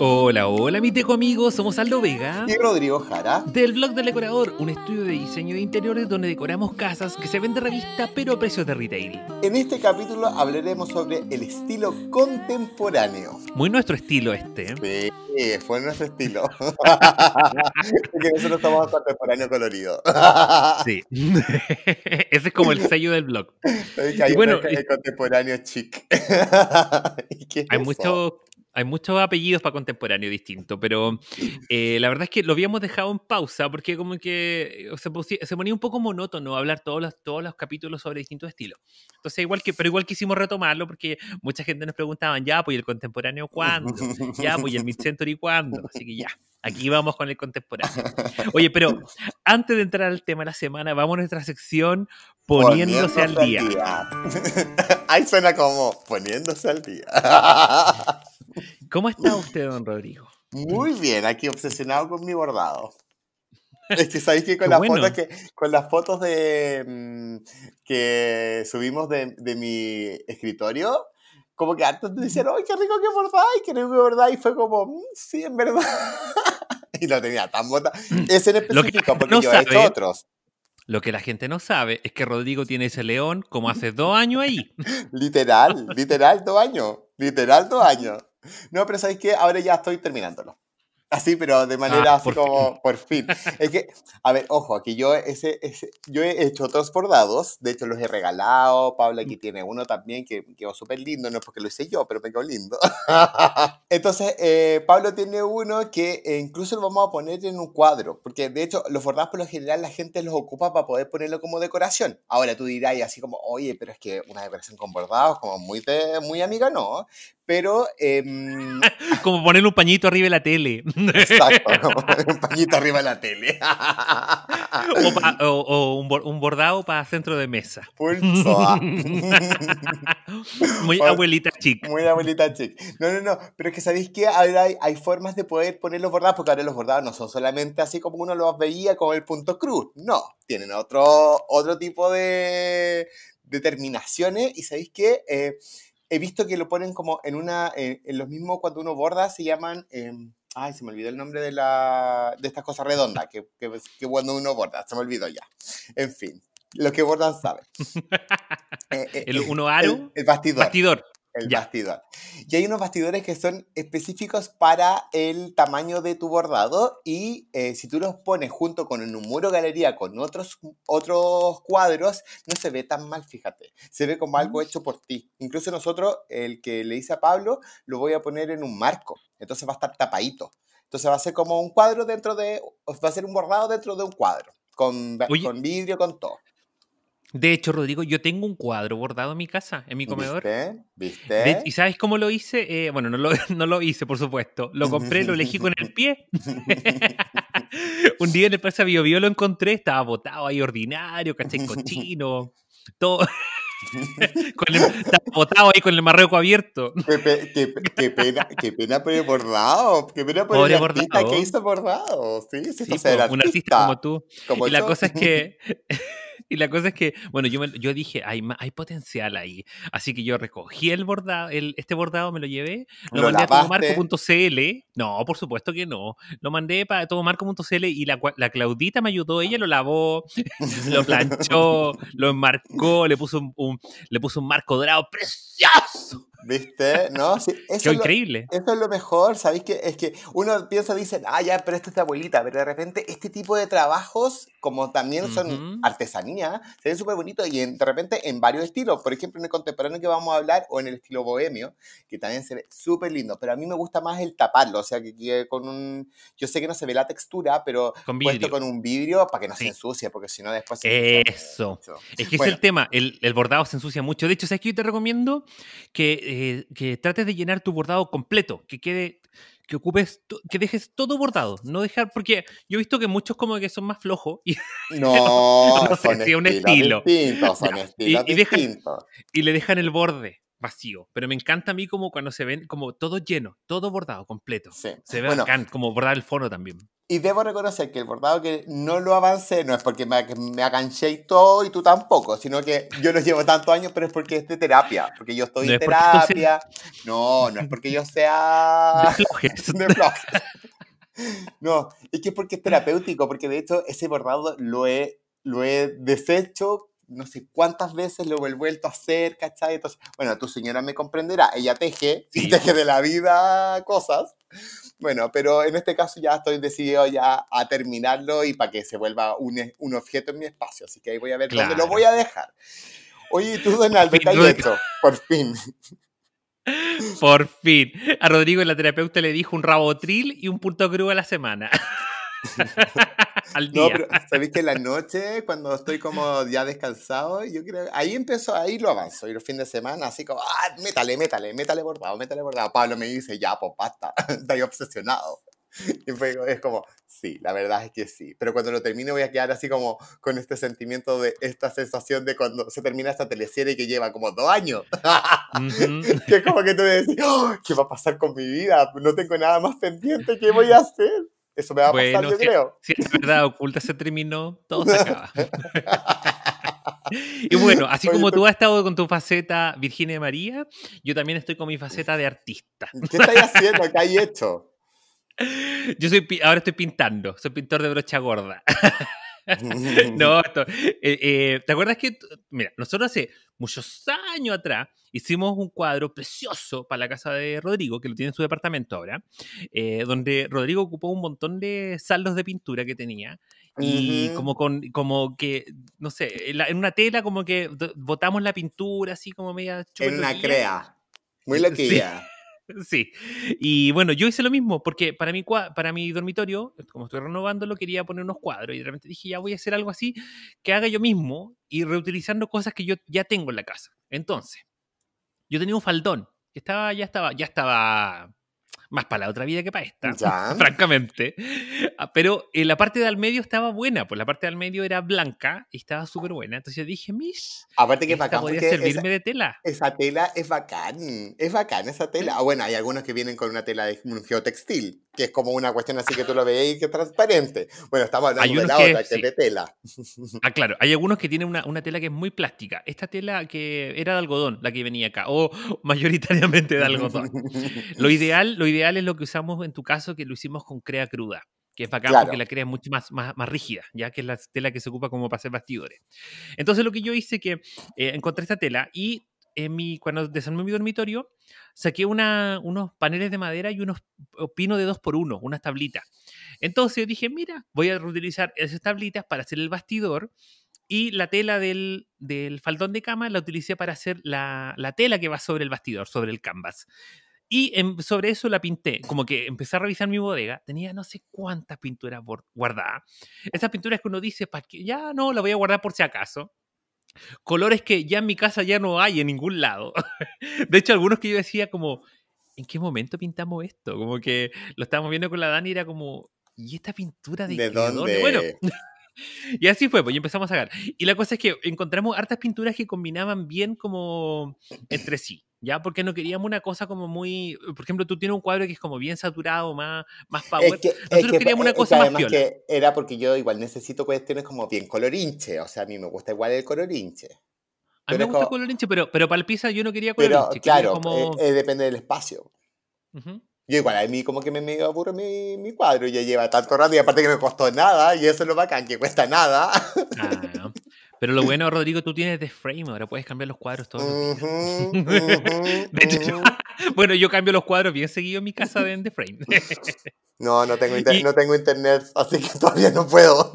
Hola, hola, mi teco amigos, somos Aldo Vega y Rodrigo Jara del blog del decorador, un estudio de diseño de interiores donde decoramos casas que se de revista pero a precios de retail. En este capítulo hablaremos sobre el estilo contemporáneo. Muy nuestro estilo este. ¿eh? Sí, fue nuestro estilo. Porque nosotros estamos contemporáneo colorido. sí. Ese es como el sello del blog. bueno, el, contemporáneo chic. hay mucho. Hay muchos apellidos para contemporáneo distinto, pero eh, la verdad es que lo habíamos dejado en pausa porque como que pues se, ponía un poco monótono hablar todos los, todos los capítulos sobre distintos estilos. Entonces, igual que, pero igual quisimos retomarlo porque mucha gente nos preguntaban, ya, pues el contemporáneo cuándo, ya, pues ¿y el mid-century cuándo, así que ya. Aquí vamos con el contemporáneo. Oye, pero antes de entrar al tema de la semana, vamos a nuestra sección poniéndose, al día. Ahí suena como poniéndose al día. ¿Cómo está usted, don Rodrigo? Muy bien, aquí obsesionado con mi bordado. sabéis que con, las fotos que de mm, que subimos de, de mi escritorio, como que antes te dijeron, ¡ay, qué rico que y ¡Qué rico que verdad, Y fue como, mmm, sí, en verdad. y lo tenía tan bota. Mm. Ese en específico, porque yo he hecho otros. Lo que la gente no sabe es que Rodrigo tiene ese león como hace dos años ahí. literal, literal, dos años. Literal, dos años. No, pero ¿sabéis qué? Ahora ya estoy terminándolo. Así, pero de ah, manera así como por fin. Es que, a ver, ojo, aquí yo, ese, ese, yo he hecho otros bordados, de hecho los he regalado, Pablo aquí mm. tiene uno también que quedó súper lindo, no es porque lo hice yo, pero me quedó lindo. Entonces, eh, Pablo tiene uno que eh, incluso lo vamos a poner en un cuadro, porque de hecho los bordados por lo general la gente los ocupa para poder ponerlo como decoración. Ahora tú dirás así como, oye, pero es que una decoración con bordados como muy, muy amiga, no, pero... Em, como poner un pañito arriba de la tele. Exacto, un pañito arriba de la tele. o, un, bordado para centro de mesa. Pulso. muy abuelita chica Muy abuelita chic. No, no, no, pero es que sabéis que hay, formas de poder poner los bordados, porque ahora los bordados no son solamente así como uno los veía con el punto cruz, no, tienen otro, otro tipo de determinaciones y sabéis que... Eh, he visto que lo ponen como en una, eh, en los mismos cuando uno borda se llaman, em, ay, se me olvidó el nombre de, la, de estas cosas redondas que, cuando uno borda, se me olvidó ya. En fin, los que bordan saben. Eh, eh, el uno aro. El, el, bastidor. Bastidor. El bastidor. Y hay unos bastidores que son específicos para el tamaño de tu bordado y eh, si tú los pones junto con un muro galería con otros, otros cuadros, no se ve tan mal, fíjate. Se ve como algo mm. hecho por ti. Incluso nosotros, el que le hice a Pablo, lo voy a poner en un marco. Entonces va a estar tapadito. Entonces va a ser como un cuadro dentro de, va a ser un bordado dentro de un cuadro, con, con vidrio, con todo. De hecho, Rodrigo, yo tengo un cuadro bordado en mi casa, en mi comedor. ¿Viste? ¿Viste? ¿Y sabes cómo lo hice? Eh, bueno, no lo, no lo, hice, por supuesto. Lo compré, lo elegí con el pie. un día en el paseo Bio, Bio lo encontré, estaba botado ahí ordinario, caché cochino, todo. estaba botado ahí con el marreco abierto. Qué, pena, qué pena por el bordado. Qué pena por el artista que hizo bordado. Sí, sí, sí un artista, como tú. y la cosa es que y la cosa es que, bueno, yo, yo dije, hay, hay potencial ahí. Así que yo recogí el bordado, el, este bordado me lo llevé, lo, mandé a todomarco.cl. No, por supuesto que no. Lo mandé para todomarco.cl y la, la Claudita me ayudó. Ella lo lavó, lo planchó, lo enmarcó, le puso un, le puso un marco dorado precioso ¿Viste? ¿No? eso Qué es increíble. Lo, eso es lo mejor, ¿sabéis? Que, es que uno piensa, dice ah, ya, pero esta es de abuelita, pero de repente este tipo de trabajos, como también son artesanía, se ven súper bonitos y de repente en varios estilos. Por ejemplo, en el contemporáneo que vamos a hablar o en el estilo bohemio, que también se ve súper lindo, pero a mí me gusta más el taparlo, o sea, que, con un. Yo sé que no se ve la textura, pero con puesto con un vidrio para que no se ensucie, porque si no después se Eso. es que es el tema, el, bordado se ensucia mucho. De hecho, ¿sabes qué yo te recomiendo? Que eh, que trates de llenar tu bordado completo, que quede, que ocupes, que dejes todo bordado, no dejar, porque yo he visto que muchos como que son más flojos y no, son estilo, y, le dejan el borde vacío, pero me encanta a mí como cuando se ven como todo lleno, todo bordado, completo. Se ve como bordar el fondo también. Y debo reconocer que el bordado que no lo avancé no es porque me, me y todo y tú tampoco, sino que yo lo llevo tantos años, pero es porque es de terapia, porque yo estoy en terapia. No, no es porque yo sea... no, es que es porque es terapéutico, porque de hecho ese bordado lo he, lo he deshecho no sé cuántas veces lo he vuelto a hacer, ¿cachai? Entonces, bueno, tu señora me comprenderá, ella teje, teje de la vida cosas. Bueno, pero en este caso ya estoy decidido ya a terminarlo y para que se vuelva un, un, objeto en mi espacio, así que ahí voy a ver dónde lo voy a dejar. Oye, tú, Donald, ¿qué has Por fin. Por fin. A Rodrigo, la terapeuta, le dijo un rabotril y un punto crudo a la semana. Al día. No, pero sabéis que en la noche, cuando estoy como ya descansado, yo creo. Ahí empezó, ahí lo avanzo. Y los fines de semana, así como, ah, métale, métale, métale bordado, métale bordado. Pablo me dice, ya, pues basta, estoy obsesionado. Y fue, es como, sí, la verdad es que sí. Pero cuando lo termine voy a quedar así como con este sentimiento de esta sensación de cuando se termina esta teleserie que lleva como dos años. que es como que te decís, oh, ¿qué va a pasar con mi vida? No tengo nada más pendiente, ¿qué voy a hacer? Eso me va a es verdad, oculta se terminó, todo se acaba. y bueno, así como tú has estado con tu faceta Virginia de María, yo también estoy con mi faceta de artista. ¿Qué estáis haciendo? ¿Qué hay hecho? Yo soy, ahora estoy pintando, soy pintor de brocha gorda. no, esto, eh, eh, ¿te acuerdas que, mira, nosotros hace muchos años atrás hicimos un cuadro precioso para la casa de Rodrigo, que lo tiene en su departamento ahora, eh, donde Rodrigo ocupó un montón de saldos de pintura que tenía y como con como que no sé en, una tela como que botamos la pintura así como media en una crea muy loquilla Sí, y bueno, yo hice lo mismo, porque para mi, para mi dormitorio, como estoy renovándolo, quería poner unos cuadros y realmente dije, ya voy a hacer algo así que haga yo mismo y reutilizando cosas que yo ya tengo en la casa. Entonces, yo tenía un faldón, que estaba, ya estaba, ya estaba más para la otra vida que para esta, francamente. Ah, pero eh, la parte de al medio estaba buena, pues la parte de al medio era blanca y estaba súper buena. Entonces dije, mish, aparte que esta bacán, servirme de tela. Esa tela es bacán, es bacán esa tela. Ah, bueno, hay algunos que vienen con una tela de un geotextil, que es como una cuestión así que tú lo veis y que es transparente. Bueno, estamos hablando de la otra, es de tela. Ah, claro, hay algunos que tienen una, una tela que es muy plástica. Esta tela que era de algodón, la que venía acá, o mayoritariamente de algodón. lo ideal, lo ideal ideal es lo que usamos en tu caso, que lo hicimos con crea cruda, que es bacán claro. porque la crea es mucho más, más, rígida, ya que es la tela que se ocupa como para hacer bastidores. Entonces lo que yo hice que eh, encontré esta tela y en mi, cuando desarmé mi dormitorio, saqué una, unos paneles de madera y unos pinos de 2x1, unas tablitas. Entonces dije, mira, voy a reutilizar esas tablitas para hacer el bastidor y la tela del, del faldón de cama la utilicé para hacer la, la, tela que va sobre el bastidor, sobre el canvas. Y em, sobre eso la pinté. Como que empecé a revisar mi bodega. Tenía no sé cuántas pinturas guardadas. Esas pinturas que uno dice, ¿para Ya no, la voy a guardar por si acaso. Colores que ya en mi casa ya no hay en ningún lado. de hecho, algunos que yo decía como, ¿en qué momento pintamos esto? Como que lo estábamos viendo con la Dani y era como, ¿y esta pintura de, ¿De dónde? Bueno, Y así fue, pues, y empezamos a sacar. Y la cosa es que encontramos hartas pinturas que combinaban bien como entre sí, ¿ya? Porque no queríamos una cosa como muy... Por ejemplo, tú tienes un cuadro que es como bien saturado, más, más power. Nosotros queríamos una eh, cosa más era porque yo igual necesito cuestiones como bien colorinche, o sea, a mí me gusta igual el colorinche. A mí me gusta colorinche, pero, pero para el piso yo no quería colorinche. Pero, claro, como... Eh, eh, depende del espacio. Uh yo igual, a mí como que me me aburre mi, mi cuadro, ya lleva tanto rato y aparte que me costó nada, y eso es lo bacán, que cuesta nada. pero lo bueno, Rodrigo, tú tienes de frame, ahora puedes cambiar los cuadros todos. bueno, yo cambio los cuadros bien seguido en mi casa de, The frame. no, no tengo, no tengo internet, así que todavía no puedo.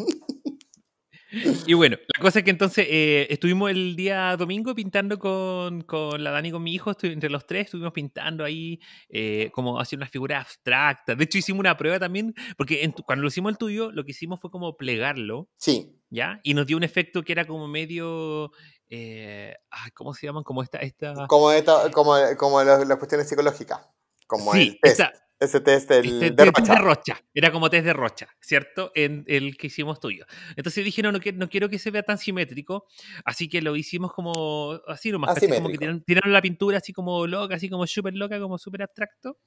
Y bueno, la cosa es que entonces eh, estuvimos el día domingo pintando con, la Dani, con mi hijo, entre los tres estuvimos pintando ahí eh, como haciendo una figura abstracta, De hecho, hicimos una prueba también, porque cuando lo hicimos el tuyo, lo que hicimos fue como plegarlo. Sí. ¿Ya? Y nos dio un efecto que era como medio... Eh, ¿Cómo se llaman? Como esta... esta... Como, esta, como, las cuestiones psicológicas. Como el ese test, este, test Era como test de Rocha, ¿cierto? En el que hicimos tuyo. Entonces dije, no, no, quiero que se vea tan simétrico. Así que lo hicimos como así nomás. Así como que tiraron, la pintura así como loca, así como súper loca, como súper abstracto.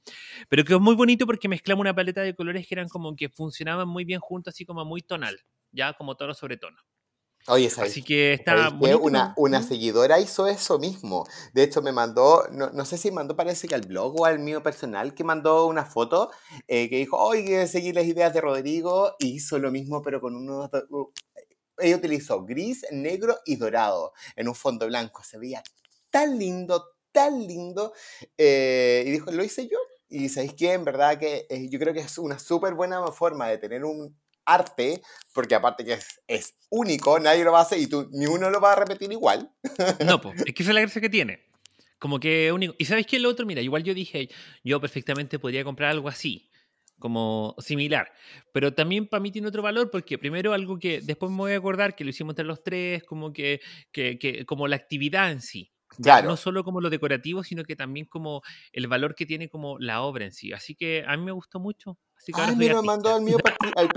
Pero quedó muy bonito porque mezclamos una paleta de colores que eran como que funcionaban muy bien juntos, así como muy tonal. Ya como tono sobre tono. Oye, ¿sabes? Así que está muy una, una seguidora hizo eso mismo. De hecho, me mandó, no, sé si mandó, parece que al blog o al mío personal, que mandó una foto eh, que dijo, oye, seguí las ideas de Rodrigo, y hizo lo mismo, pero con unos... ella utilizó gris, negro y dorado en un fondo blanco. Se veía tan lindo, tan lindo. Eh, y dijo, lo hice yo. Y sabéis quién, en verdad que eh, yo creo que es una súper buena forma de tener un arte, porque aparte que es, único, nadie lo va a hacer y tú, ni uno lo va a repetir igual. No, pues, es que esa es la gracia que tiene. Como que único. Y sabes que el otro, mira, igual yo dije, yo perfectamente podría comprar algo así, como similar. Pero también para mí tiene otro valor porque primero algo que después me voy a acordar que lo hicimos entre los tres, como que, que, que como la actividad en sí. Claro. No solo como lo decorativo, sino que también como el valor que tiene como la obra en sí. Así que a mí me gustó mucho me lo mandó al mío al,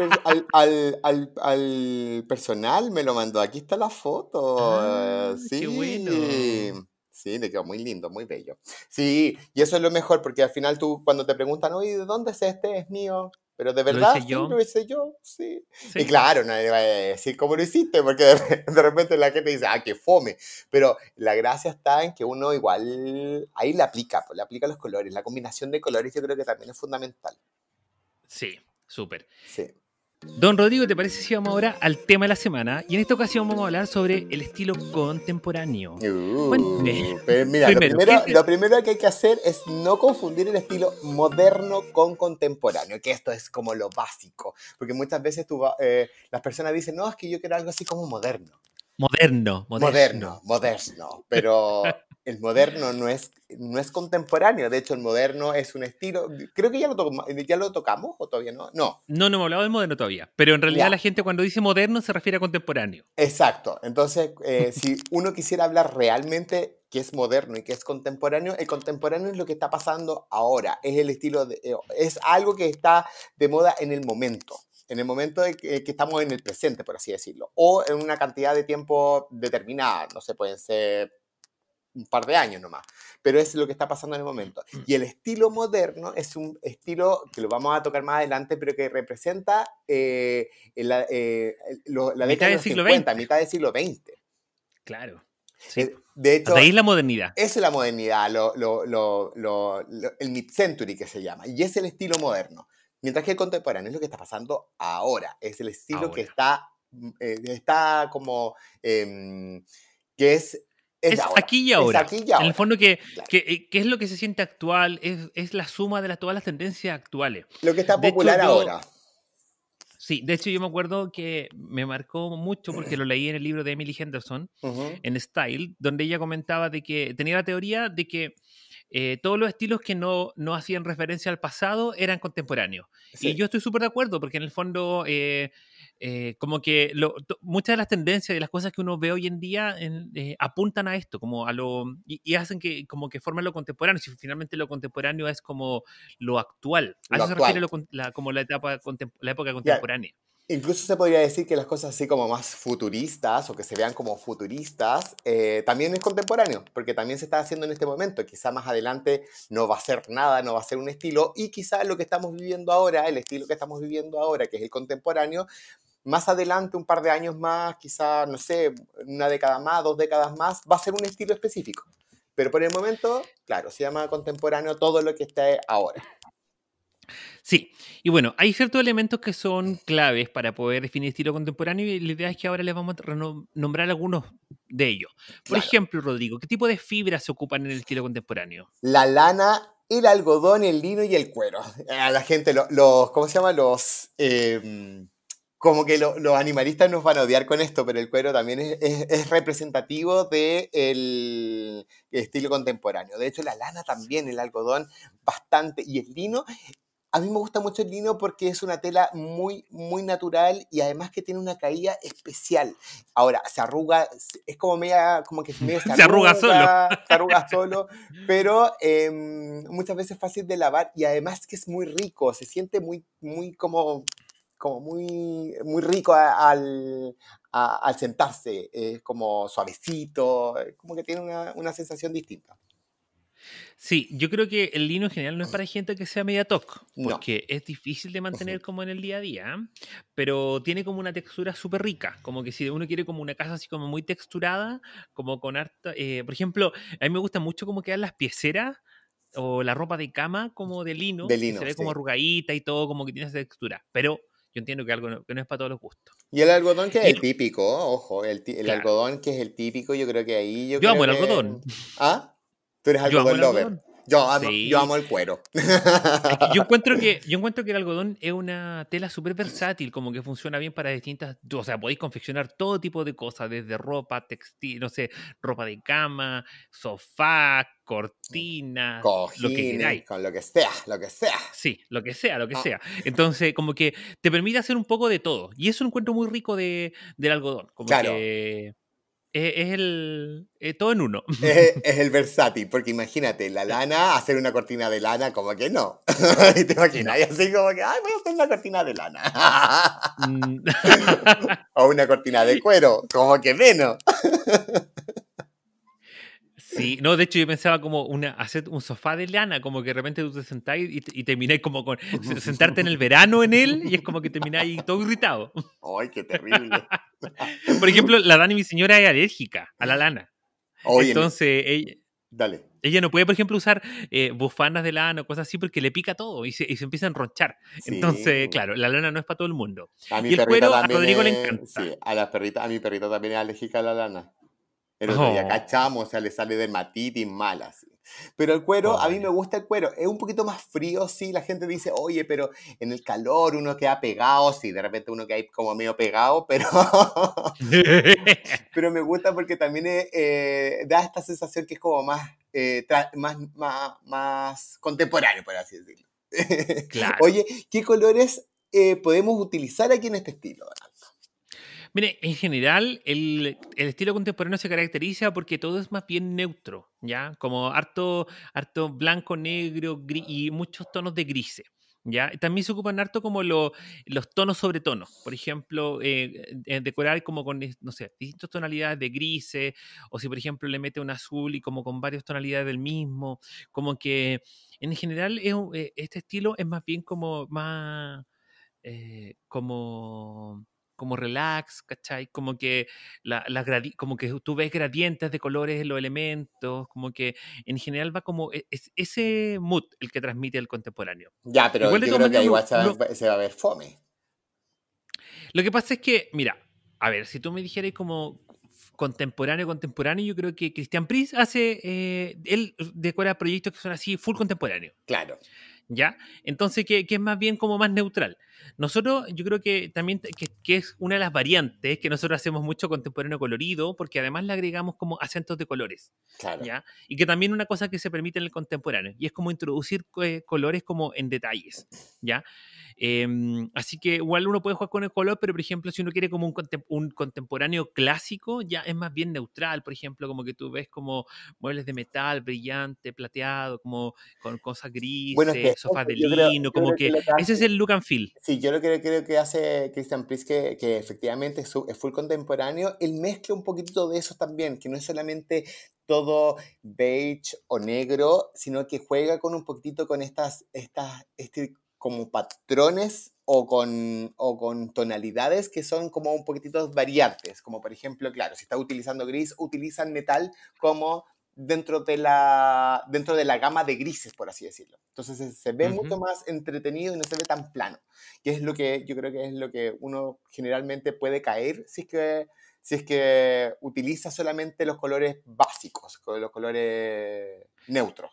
al, al, al, personal, me lo mandó. Aquí está la foto. Ah, sí. Sí, le quedó muy lindo, muy bello. Sí, y eso es lo mejor, porque al final tú, cuando te preguntan, oye, ¿de dónde es este? Es mío. Pero de verdad, lo hice yo, sí, yo sí. Y claro, nadie va a decir cómo lo hiciste, porque de repente la gente dice, ah, qué fome. Pero la gracia está en que uno igual, ahí le aplica, pues, le aplica los colores. La combinación de colores yo creo que también es fundamental. Sí, súper. Sí. Don Rodrigo, ¿te parece si vamos ahora al tema de la semana? Y en esta ocasión vamos a hablar sobre el estilo contemporáneo. bueno, uh, mira, lo, primero, que hay que hacer es no confundir el estilo moderno con contemporáneo, que esto es como lo básico, porque muchas veces tú, eh, las personas dicen, no, es que yo quiero algo así como moderno. Moderno, moderno. Moderno, moderno. Pero el moderno no es, no es contemporáneo. De hecho, el moderno es un estilo. Creo que ya lo, ya lo tocamos o todavía no. No, no, no hemos hablado del moderno todavía. Pero en realidad la gente cuando dice moderno se refiere a contemporáneo. Exacto. Entonces, eh, si uno quisiera hablar realmente qué es moderno y qué es contemporáneo, el contemporáneo es lo que está pasando ahora. Es el estilo, de, eh, es algo que está de moda en el momento en el momento de que, estamos en el presente, por así decirlo, o en una cantidad de tiempo determinada, no sé, pueden ser un par de años nomás, pero es lo que está pasando en el momento. Mm. Y el estilo moderno es un estilo que lo vamos a tocar más adelante, pero que representa eh, eh, la, la mitad del siglo 50, XX. mitad del siglo 20 Claro. Eh, de hecho, ahí la modernidad. Esa es la modernidad, el mid-century que se llama, y es el estilo moderno. Mientras que el contemporáneo es lo que está pasando ahora, es el estilo que está, mm, eh, está como, em, que es... Es, aquí y ahora. aquí y ahora. En el fondo, que, que, eh, es lo que se siente actual, es, es la suma de todas las tendencias actuales. Lo que está popular ahora. Sí, de hecho yo me acuerdo que me marcó mucho porque lo leí en el libro de Emily Henderson, en Style, donde ella comentaba de que tenía la teoría de que eh, todos los estilos que no, no, hacían referencia al pasado eran contemporáneos. Y yo estoy súper de acuerdo, porque en el fondo, eh, eh, como que muchas de las tendencias y las cosas que uno ve hoy en día apuntan a esto, como a lo. Y, hacen que, como que formen lo contemporáneo. Si finalmente lo contemporáneo es como lo actual. A eso se refiere la, como la, etapa, época contemporánea. Incluso se podría decir que las cosas así como más futuristas o que se vean como futuristas eh, también es contemporáneo, porque también se está haciendo en este momento. Quizá más adelante no va a ser nada, no va a ser un estilo y quizá lo que estamos viviendo ahora, el estilo que estamos viviendo ahora, que es el contemporáneo, más adelante, un par de años más, quizá, no sé, una década más, dos décadas más, va a ser un estilo específico. Pero por el momento, claro, se llama contemporáneo todo lo que está ahora. Sí, y bueno, hay ciertos elementos que son claves para poder definir estilo contemporáneo y la idea es que ahora les vamos a nombrar algunos de ellos. Por ejemplo, Rodrigo, ¿qué tipo de fibras se ocupan en el estilo contemporáneo? La lana, el algodón, el lino y el cuero. A la gente, los, ¿cómo se llama? Los... Em, como que los animalistas nos van a odiar con esto, pero el cuero también es, representativo del estilo contemporáneo. De hecho, la lana también, el algodón, bastante, y el lino, a mí me gusta mucho el lino porque es una tela muy, muy natural y además que tiene una caída especial. Ahora, se arruga, es como media, como que se, arruga, solo. Se arruga solo, pero em, muchas veces es fácil de lavar y además que es muy rico, se siente muy, muy como, como muy, muy rico al, sentarse, es como suavecito, como que tiene una, una sensación distinta. Sí, yo creo que el lino en general no es para gente que sea media toc, porque es difícil de mantener como en el día a día, pero tiene como una textura súper rica, como que si uno quiere como una casa así como muy texturada, como con harta, eh, por ejemplo, a mí me gusta mucho como quedan las pieceras o la ropa de cama como de lino, se ve como arrugadita y todo, como que tiene esa textura, pero yo entiendo que algo no, que no es para todos los gustos. Y el algodón que es el, típico, ojo, el, algodón que es el típico, yo creo que ahí yo... Yo amo el algodón. ¿Ah? Tú eres algodón yo lover. Yo amo, yo amo el cuero. Yo encuentro, que, yo encuentro que el algodón es una tela súper versátil, como que funciona bien para distintas. O sea, podéis confeccionar todo tipo de cosas, desde ropa, textil, no sé, ropa de cama, sofá, cortina... lo que queráis. Con lo que sea, lo que sea. Sí, lo que sea, lo que ah. sea. Entonces, como que te permite hacer un poco de todo. Y es un cuento muy rico de, del algodón. Como que es, el. Eh, todo en uno. Es, el versátil, porque imagínate, la lana, hacer una cortina de lana, como que no. y te imaginas, así como que, ay, voy a hacer una cortina de lana. Mm. o una cortina de cuero, como que menos. Sí, no, de hecho yo pensaba como una, hacer un sofá de lana, como que de repente tú te sentás y, y como con sentarte en el verano en él y es como que termináis todo irritado. ¡Ay, qué terrible! Por ejemplo, la Dani, mi señora, es alérgica a la lana. Entonces, ella, ella no puede, por ejemplo, usar eh, bufandas de lana o cosas así porque le pica todo y se, empieza a enronchar. Entonces, claro, la lana no es para todo el mundo. A mi y el a Rodrigo le encanta. a, a mi perrita también es alérgica a la lana. Pero ya oh. cachamos, o sea, le sale y mal Así. Pero el cuero, a mí me gusta el cuero. Es un poquito más frío, sí. La gente dice, oye, pero en el calor uno queda pegado. Sí, de repente uno queda como medio pegado, pero. pero me gusta porque también eh, eh, da esta sensación que es como más, eh, más, más, más, contemporáneo, por así decirlo. Claro. oye, ¿qué colores podemos utilizar aquí en este estilo, Mire, en general, el, estilo contemporáneo se caracteriza porque todo es más bien neutro, ¿ya? Como harto, harto blanco, negro y muchos tonos de grises. ¿Ya? También se ocupan harto como los tonos sobre tonos. Por ejemplo, eh, eh, decorar como con, no sé, distintas tonalidades de grises, o si por ejemplo le mete un azul y como con varias tonalidades del mismo. Como que en general eh, este estilo es más bien como más... como como relax, ¿cachai? Como que, la, la como que tú ves gradientes de colores en los elementos, como que en general va como e, ese mood el que transmite el contemporáneo. Ya, pero Igual yo creo que ahí se, va a ver fome. Lo que pasa es que, mira, a ver, si tú me dijeras como contemporáneo, contemporáneo, yo creo que Christian Pris hace, eh, él decora proyectos que son así, full contemporáneo. Claro. ¿Ya? Entonces, que, que, es más bien como más neutral. Nosotros, yo creo que también, que, es una de las variantes, que nosotros hacemos mucho contemporáneo colorido, porque además le agregamos como acentos de colores. ¿ya? Y que también una cosa que se permite en el contemporáneo, y es como introducir colores como en detalles, ¿ya? Em, así que igual uno puede jugar con el color, pero por ejemplo, si uno quiere como un, contemporáneo clásico, ya es más bien neutral, por ejemplo, como que tú ves como muebles de metal brillante, plateado, como con cosas grises, sofás de lino, como que ese es el look and feel. Sí, yo lo que creo que hace Christian Priest, que, que, efectivamente es, full contemporáneo, él mezcla un poquito de eso también, que no es solamente todo beige o negro, sino que juega con un poquitito con estas, estas este, como patrones o con, con tonalidades que son como un poquitito variantes, como por ejemplo, claro, si está utilizando gris, utilizan metal como dentro de la, dentro de la gama de grises, por así decirlo. Entonces eh, se, ve mucho más entretenido y no se ve tan plano, que es lo que yo creo que es lo que uno generalmente puede caer si es que, si es que utiliza solamente los colores básicos, los colores neutros.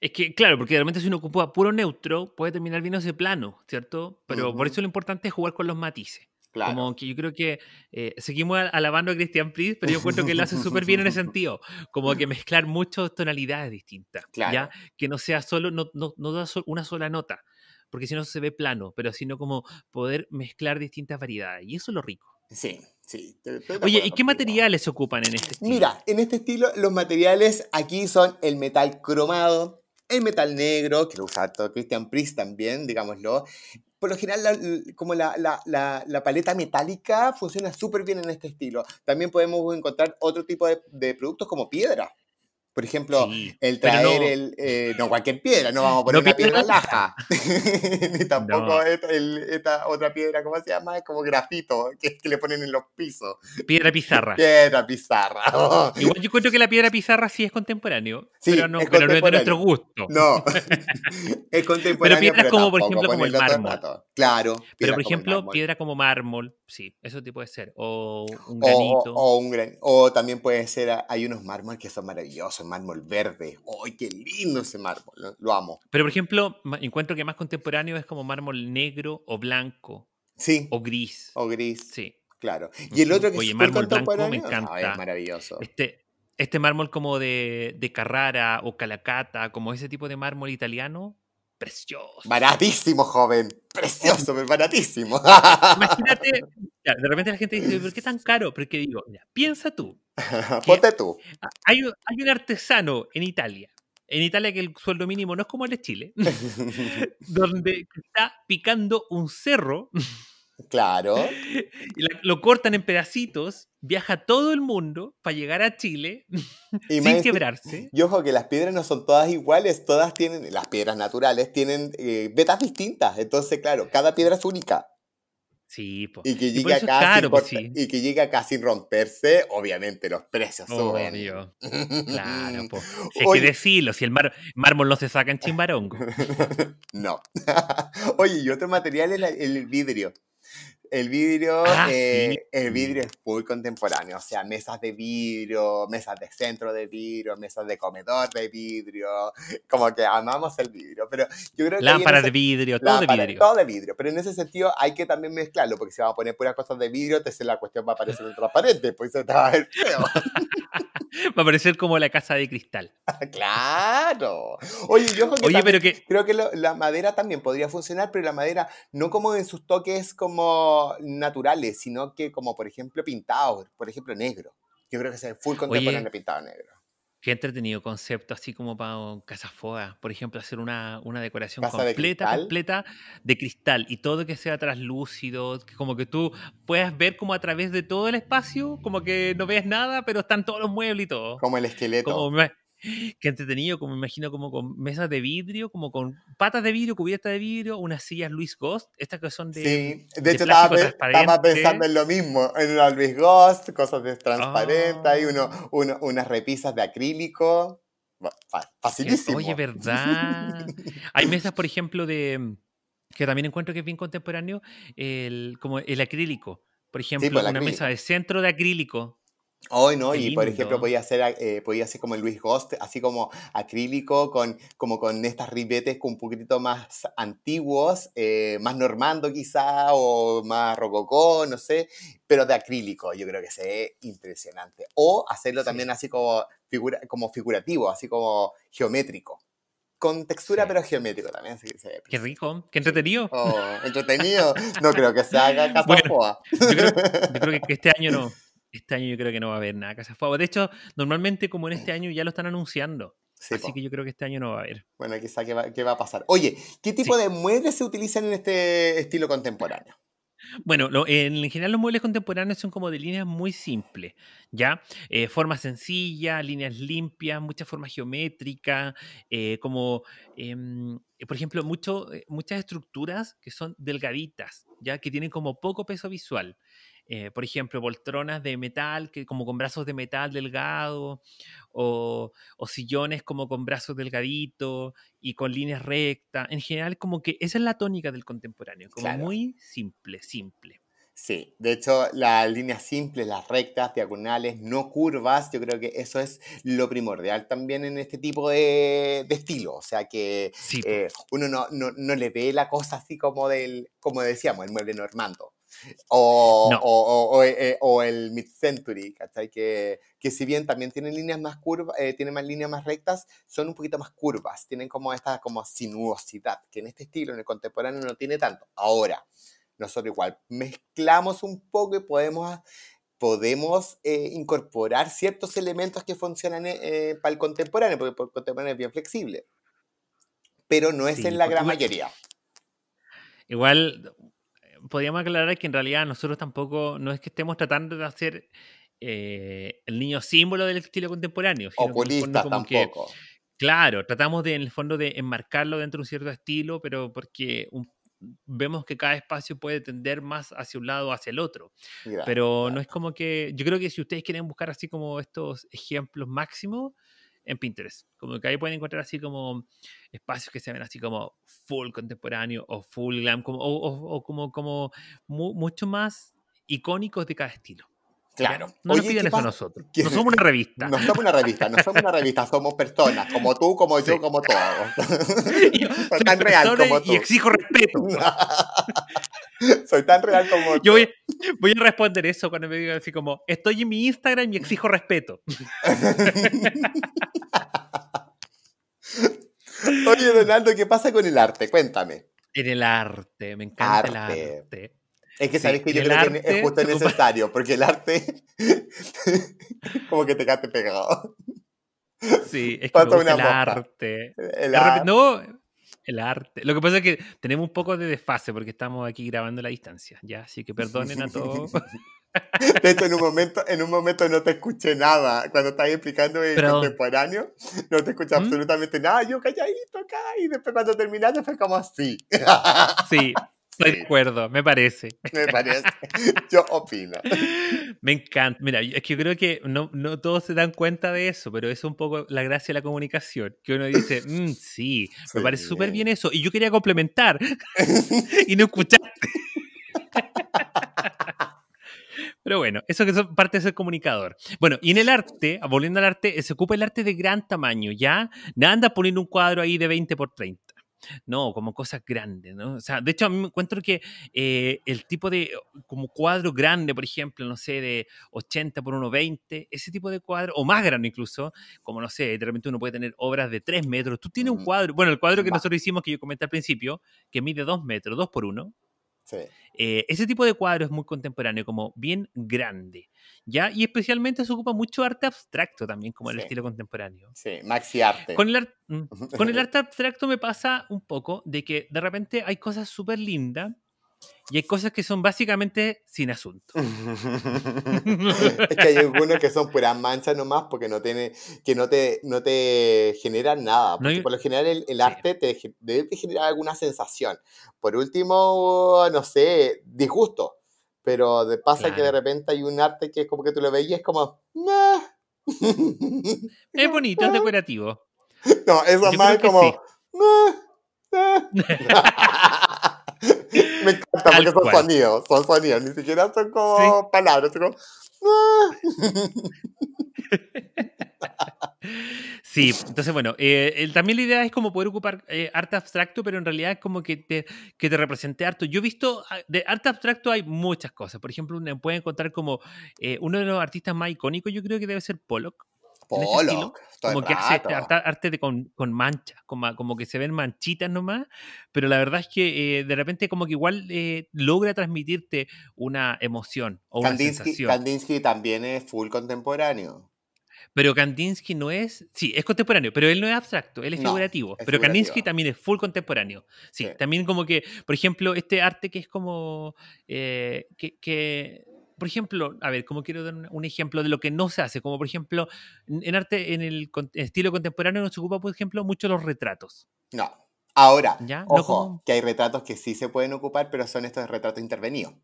Es que, claro, porque realmente si uno ocupa puro neutro, puede terminar viéndose plano, ¿cierto? Pero por eso lo importante es jugar con los matices. Como que yo creo que eh, seguimos alabando a Christian Priest, pero yo cuento que lo hace súper bien en ese sentido. Como que mezclar muchas tonalidades distintas. ¿ya? Que no sea solo, no, no, no da una sola nota, porque si no se ve plano, pero sino como poder mezclar distintas variedades. Y eso es lo rico. Sí, sí. Oye, ¿y qué materiales se ocupan en este estilo? Mira, en este estilo los materiales aquí son el metal cromado, el metal negro, que lo usa todo Christian Priest también, digámoslo. Por lo general, como la, paleta metálica funciona súper bien en este estilo. También podemos encontrar otro tipo de productos como piedra por ejemplo, el traer el. Eh, no, cualquier piedra, no vamos a poner una piedra laja. Ni tampoco esta, esta, otra piedra, ¿cómo se llama? Es como grafito, que, le ponen en los pisos. Piedra pizarra. Piedra pizarra. Igual yo encuentro que la piedra pizarra sí es contemporáneo, sí, pero, no, es pero no es de nuestro gusto. No. es contemporáneo. Pero piedras como, por ejemplo, como el mármol. Claro. Pero, por ejemplo, piedra como mármol, sí, eso te puede ser. O un granito. un o también puede ser, hay unos mármoles que son maravillosos mármol verde. ¡Ay, qué lindo ese mármol! Lo amo. Pero, por ejemplo, encuentro que más contemporáneo es como mármol negro o blanco. Sí. O gris. O gris. Sí. Claro. Y el otro que Oye, es mármol blanco me encanta. es maravilloso. Este, este mármol como de, Carrara o Calacata, como ese tipo de mármol italiano, precioso. Baratísimo, joven. Precioso, pero baratísimo. Imagínate, de repente la gente dice, ¿por qué tan caro? Porque digo, piensa tú, Ponte tú. Hay, un artesano en Italia en Italia que el sueldo mínimo no es como el de Chile, donde está picando un cerro. Claro. Lo cortan en pedacitos, viaja todo el mundo para llegar a Chile sin quebrarse. Y ojo que las piedras no son todas iguales, todas tienen, las piedras naturales tienen eh, vetas distintas, entonces claro, cada piedra es única. Sí, y, que y, y que llega casi sin romperse, obviamente los precios son Obvio. claro, que decirlo, si el mármol no se saca en Chimbarongo. no. Oye, y otro material es el vidrio el vidrio, ah, eh, el vidrio es muy contemporáneo, o sea, mesas de vidrio, mesas de centro de vidrio, mesas de comedor de vidrio, como que amamos el vidrio, pero yo creo que... Lámparas de vidrio, todo de vidrio. Todo de vidrio, pero en ese sentido hay que también mezclarlo, porque si vamos a poner puras cosas de vidrio, entonces la cuestión va a parecer transparente, pues eso te va a Va a parecer como la casa de cristal. claro. Oye, yo creo que, la madera también podría funcionar, pero la madera no como en sus toques como naturales, sino que como por ejemplo pintado, por ejemplo negro. Yo creo que es el full contemporáneo pintado negro. Qué entretenido concepto, así como para Casafoa, por ejemplo, hacer una, decoración completa, de completa de cristal y todo que sea traslúcido como que tú puedas ver como a través de todo el espacio, como que no veas nada, pero están todos los muebles y todo. Como el esqueleto. Qué entretenido, como imagino, como con mesas de vidrio, como con patas de vidrio, cubierta de vidrio, unas sillas Luis Ghost, estas que son de. Sí, de, hecho estaba, pensando en lo mismo, en una Luis Ghost, cosas de transparente, hay ah. unas repisas de acrílico. Facilísimo. Oye, verdad. hay mesas, por ejemplo, de mm, que también encuentro que es bien contemporáneo, el, como el acrílico. Por ejemplo, pues una mesa de centro de acrílico, Hoy, ¿no? y por ejemplo, podía hacer, eh, podía hacer como el Luis Ghost, así como acrílico, con, como con estas ribetes con un poquito más antiguos, eh, más normando quizá, o más rococó, no sé, pero de acrílico, yo creo que se impresionante. O hacerlo también así como, figura, como figurativo, así como geométrico. Con textura, pero geométrico también. que qué rico, qué entretenido. Oh, entretenido. No creo que se haga yo creo que este año no. Este año yo creo que no va a haber nada Casa Fuego. De hecho, normalmente como en este año ya lo están anunciando. así que yo creo que este año no va a haber. Bueno, quizá qué va, a pasar. Oye, ¿qué tipo de muebles se utilizan en este estilo contemporáneo? Bueno, en general los muebles contemporáneos son como de líneas muy simples, ¿ya? Eh, formas sencillas, líneas limpias, muchas formas geométricas, eh, como, em, por ejemplo, eh, muchas estructuras que son delgaditas, ¿ya? Que tienen como poco peso visual. Eh, por ejemplo, poltronas de metal, que, como con brazos de metal delgado, o, sillones como con brazos delgaditos y con líneas rectas. En general, como que esa es la tónica del contemporáneo, como muy simple, simple. Sí, de hecho, las líneas simples, las rectas, diagonales, no curvas, yo creo que eso es lo primordial también en este tipo de, estilo. O sea, que eh, uno no, no, le ve la cosa así como del, como decíamos, el mueble normando o, eh, o, el mid-century, Que, que si bien también tiene líneas más curvas, eh, más líneas más rectas, son un poquito más curvas, tienen como esta como sinuosidad, que en este estilo, en el contemporáneo, no tiene tanto. Ahora, nosotros igual mezclamos un poco y podemos podemos eh, incorporar ciertos elementos que funcionan para el contemporáneo, porque el contemporáneo es bien flexible, pero no es en la gran mayoría. Igual, podríamos aclarar que en realidad nosotros tampoco, no es que estemos tratando de hacer eh, el niño símbolo del estilo contemporáneo. O tampoco. claro, tratamos de, en el fondo, de enmarcarlo dentro de un cierto estilo, pero porque vemos que cada espacio puede tender más hacia un lado o hacia el otro. pero no es como que, yo creo que si ustedes quieren buscar así como estos ejemplos máximos, en Pinterest. Como que ahí pueden encontrar así como espacios que se ven así como full contemporáneo o full glam, como, o, como, como mucho más icónicos de cada estilo. Claro. No nos piden eso nosotros. No somos una revista. No somos una revista, no somos una revista, somos personas, como tú, como yo, como todos. Tan real como tú. Y exijo respeto. Soy tan real como. Yo voy, a responder eso cuando me digan así como: Estoy en mi Instagram y exijo respeto. Oye, Donaldo, ¿qué pasa con el arte? Cuéntame. En el arte, me encanta el arte. Es que sabes que yo creo que es justo necesario, porque el arte como que te quedaste pegado. Sí, es que el arte. El arte. No, el arte. Lo que pasa es que tenemos un poco de desfase porque estamos aquí grabando la distancia, ¿ya? Así que perdonen a todos. De hecho, en un momento, en un momento no te escuché nada. Cuando estabas explicando el contemporáneo, no te escuché ¿Mm? absolutamente nada. Yo calladito acá y después cuando terminaste fue como así. Sí, Estoy de acuerdo, me parece. Me parece. Yo opino. Me encanta. Mira, es que yo creo que no, todos se dan cuenta de eso, pero es un poco la gracia de la comunicación. Que uno dice, mm, sí, me parece súper bien eso. Y yo quería complementar. y no escuchar. Pero bueno, eso que es parte de ser comunicador. Bueno, y en el arte, volviendo al arte, se ocupa el arte de gran tamaño, ¿ya? Nada anda poniendo un cuadro ahí de 20 por 30 no, como cosas grandes, ¿no? O sea, de hecho, a mí me encuentro que eh, el tipo de, como cuadro grande, por ejemplo, no sé, de 80 por 20, ese tipo de cuadro, o más grande incluso, como no sé, de repente uno puede tener obras de 3 metros. Tú tienes un mm, cuadro, bueno, el cuadro que nosotros hicimos, que yo comenté al principio, que mide 2 metros, 2 por 1, eh, ese tipo de cuadro es muy contemporáneo, como bien grande. ¿ya? Y especialmente se ocupa mucho arte abstracto también, como el estilo contemporáneo. Sí, maxi arte. Con mm, con el arte abstracto me pasa un poco de que de repente hay cosas súper lindas y hay cosas que son básicamente sin asunto. es que hay algunos que son puras manchas nomás porque no tiene, que no te, no te generan nada. por lo general el, arte te debe generar alguna sensación. Por último, no sé, disgusto. Pero de, pasa que de repente hay un arte que es como que tú lo veías y es como... es bonito, es decorativo. No, eso más como... Eh". Me encanta porque son sonidos, son sonidos, ni siquiera son como palabras, Sí, entonces bueno, eh, también la idea es como poder ocupar eh, arte abstracto, pero en realidad es como que te, que te represente harto. Yo he visto, ah, de arte abstracto hay muchas cosas. Por ejemplo, uno encontrar como eh, uno de los artistas más icónicos, yo creo que debe ser Pollock, como que hace arte con, con manchas, como, que se ven manchitas nomás, pero la verdad es que eh, de repente como que igual eh, logra transmitirte una emoción o una sensación. Kandinsky también es full contemporáneo. Pero Kandinsky no es, sí, es contemporáneo, pero él no es abstracto, él es figurativo. pero Kandinsky también es full contemporáneo. Sí, también como que, por ejemplo, este arte que es como, eh, que por ejemplo, a ver, como quiero dar un ejemplo de lo que no se hace? Como por ejemplo, en arte, en el estilo contemporáneo nos ocupa, por ejemplo, mucho los retratos. No. Ahora, ojo, no que hay retratos que sí se pueden ocupar, pero son estos retratos intervenidos.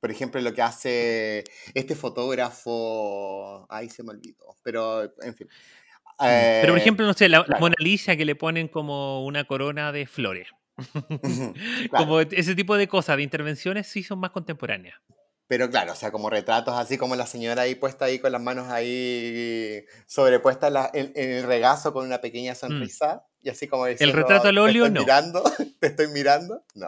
Por ejemplo, lo que hace este fotógrafo. ahí se me olvidó. Pero, en fin. pero, por eh, ejemplo, no sé, la, Mona Lisa que le ponen como una corona de flores. Como ese tipo de cosas, de intervenciones, sí son más contemporáneas. Pero claro, o sea, como retratos así como la señora ahí puesta ahí con las manos ahí sobrepuestas en, el regazo con una pequeña mm. sonrisa. Y así como diciendo, El retrato al óleo, no. Mirando, te estoy mirando, no.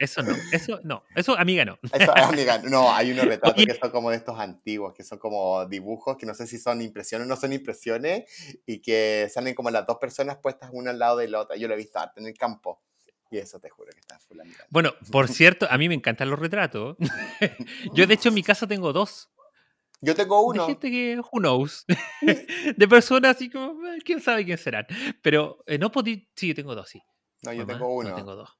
Eso no, eso no, eso amiga no. Eso amiga no, hay unos retratos que son como de estos antiguos, que son como dibujos, que no sé si son impresiones o no son impresiones, y que salen como las dos personas puestas una al lado de la otra. Yo lo he visto arte en el campo y eso te juro que está fulano. Bueno, por cierto, a mí me encantan los retratos. Yo, de hecho, en mi casa tengo dos. Yo tengo uno. De gente que, who knows. de personas así como, ah, quién sabe quién serán. Pero en eh, no Sí, yo tengo dos, sí. No, yo tengo uno. Yo tengo dos.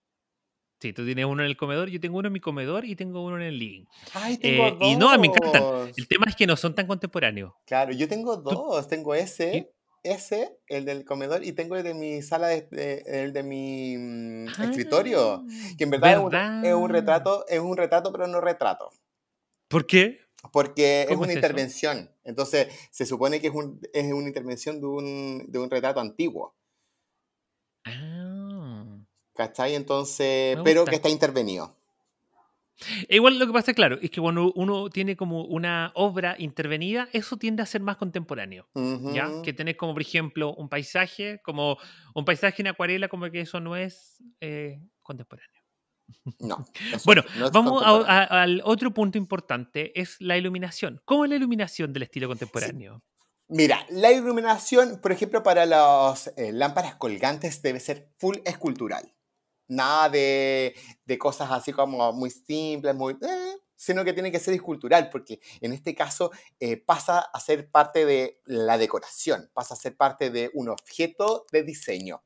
Sí, tú tienes uno en el comedor, yo tengo uno en mi comedor y tengo uno en el living. Ay, tengo dos. Eh, y no, me encantan. El tema es que no son tan contemporáneos. Claro, yo tengo dos. tengo ese ese, el del comedor, y tengo el de mi sala, eh, el de mi mm, ah, escritorio, que en verdad, Es, un, retrato, es un retrato, pero no retrato. ¿Por qué? Porque es una intervención. Entonces, se supone que es, un, es una intervención de un, de un retrato antiguo. Ah. ¿Cachai? Entonces, pero que está intervenido. E igual lo que pasa, claro, es que cuando uno tiene como una obra intervenida, eso tiende a ser más contemporáneo, ¿ya? Que tenés como, por ejemplo, un paisaje, como un paisaje en acuarela, como que eso no es eh, contemporáneo. No. bueno, vamos al otro punto importante, es la iluminación. ¿Cómo es la iluminación del estilo contemporáneo? Mira, la iluminación, por ejemplo, para las eh, lámparas colgantes debe ser full escultural. Nada de, cosas así como muy simples, muy... Eh, sino que tiene que ser escultural, porque en este caso eh, pasa a ser parte de la decoración, pasa a ser parte de un objeto de diseño.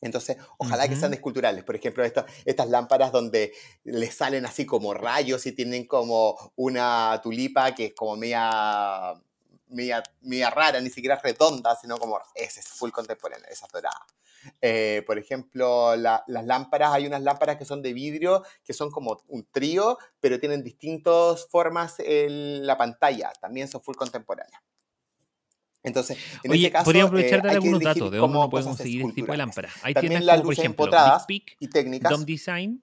Entonces, ojalá que sean esculturales. Por ejemplo, estas lámparas donde le salen así como rayos y tienen como una tulipa que es como media, rara, ni siquiera redonda, sino como ese es full contemporáneo, esa dorada. Eh, por ejemplo, las lámparas, hay unas lámparas que son de vidrio, que son como un trío, pero tienen distintas formas en la pantalla. También son full contemporánea Entonces, en este caso, podría aprovechar de eh, algunos datos de cómo podemos conseguir este tipo de lámparas. Hay también tiendas como, por ejemplo, y técnicas. Dom Design,